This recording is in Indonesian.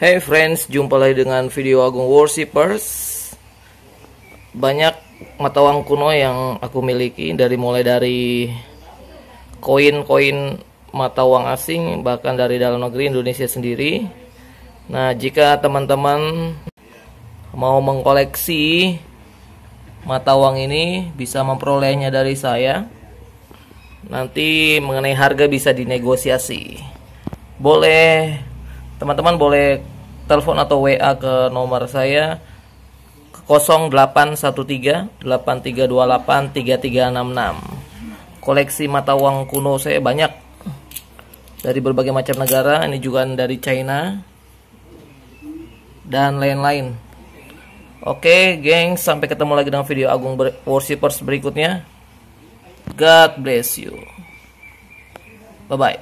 Hey friends, jumpa lagi dengan video Agung Worshippers. Banyak mata uang kuno yang aku miliki dari mulai dari koin-koin mata uang asing bahkan dari dalam negeri Indonesia sendiri. Nah, jika teman-teman mau mengkoleksi mata uang ini bisa memperolehnya dari saya. Nanti mengenai harga bisa dinegosiasi. Boleh teman-teman boleh telepon atau WA ke nomor saya 0813 8328 3366 koleksi mata uang kuno saya banyak dari berbagai macam negara ini juga dari China dan lain-lain Oke geng sampai ketemu lagi dengan video Agung ber Worshippers berikutnya God bless you Bye bye